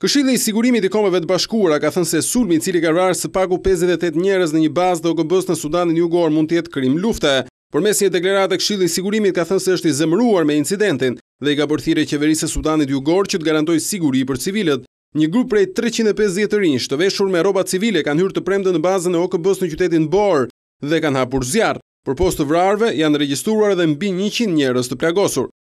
Këshilli i sigurimit i Kombeve të Bashkuara ka thënë se sulmi i cili ka rarë së paku 58 njerëz në një bazë të OKB-s në Sudanin Jugor mund të jetë krim lufte. Përmes një deklarate Këshilli i Sigurimit ka thënë se është i zemëruar me incidentin dhe i ka përthirrë qeverisë së Sudanit Jugor që të garantojë siguri për civilët. Një grup prej 350 të rinj të veshur me rroba civile kanë hyrë të premte në bazën e OKB-s në qytetin Bor dhe kanë hapur zjarr. Për postë vrarëve janë regjistruar edhe mbi 100 njerëz të plagosur.